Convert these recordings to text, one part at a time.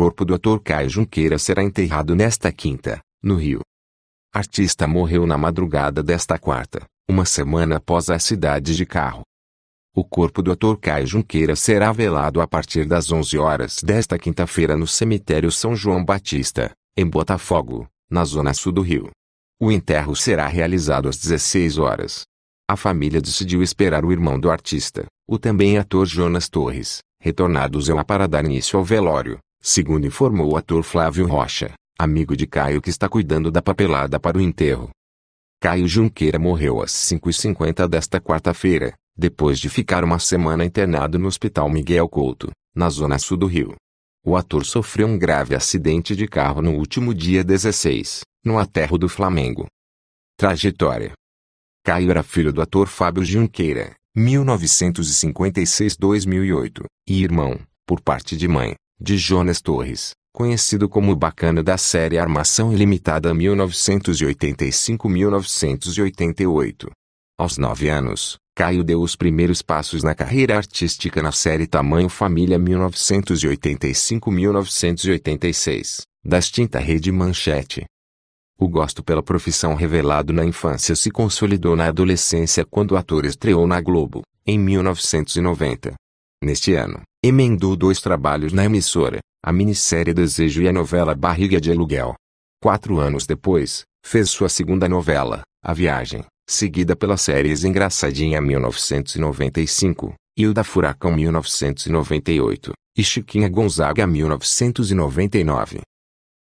corpo do ator Caio Junqueira será enterrado nesta quinta, no Rio. Artista morreu na madrugada desta quarta, uma semana após a cidade de carro. O corpo do ator Caio Junqueira será velado a partir das 11 horas desta quinta-feira no cemitério São João Batista, em Botafogo, na zona sul do Rio. O enterro será realizado às 16 horas. A família decidiu esperar o irmão do artista, o também ator Jonas Torres, retornados ao para dar início ao velório segundo informou o ator Flávio Rocha, amigo de Caio que está cuidando da papelada para o enterro. Caio Junqueira morreu às 5h50 desta quarta-feira, depois de ficar uma semana internado no Hospital Miguel Couto, na zona sul do Rio. O ator sofreu um grave acidente de carro no último dia 16, no aterro do Flamengo. Trajetória Caio era filho do ator Fábio Junqueira, 1956-2008, e irmão, por parte de mãe, de Jonas Torres, conhecido como o Bacana da série Armação Ilimitada 1985-1988. Aos nove anos, Caio deu os primeiros passos na carreira artística na série Tamanho Família 1985-1986, da extinta Rede Manchete. O gosto pela profissão revelado na infância se consolidou na adolescência quando o ator estreou na Globo, em 1990. Neste ano, Emendou dois trabalhos na emissora, a minissérie Desejo e a novela Barriga de Aluguel. Quatro anos depois, fez sua segunda novela, A Viagem, seguida pelas séries Engraçadinha 1995, Da Furacão 1998 e Chiquinha Gonzaga 1999.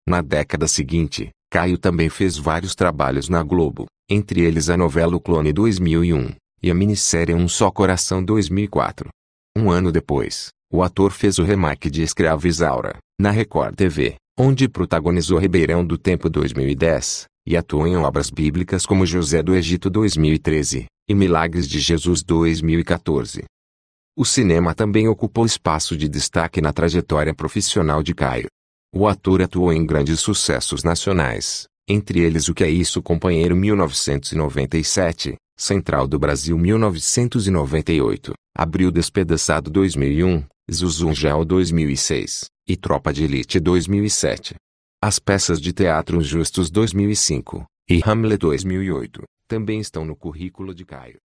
Na década seguinte, Caio também fez vários trabalhos na Globo, entre eles a novela O Clone 2001 e a minissérie Um Só Coração 2004. Um ano depois, o ator fez o remake de Escravo Isaura, na Record TV, onde protagonizou Ribeirão do Tempo 2010, e atuou em obras bíblicas como José do Egito 2013 e Milagres de Jesus 2014. O cinema também ocupou espaço de destaque na trajetória profissional de Caio. O ator atuou em grandes sucessos nacionais, entre eles O Que É Isso Companheiro 1997, Central do Brasil 1998, Abril Despedaçado 2001, Zuzungel 2006 e Tropa de Elite 2007. As peças de teatro Justos 2005 e Hamlet 2008 também estão no currículo de Caio.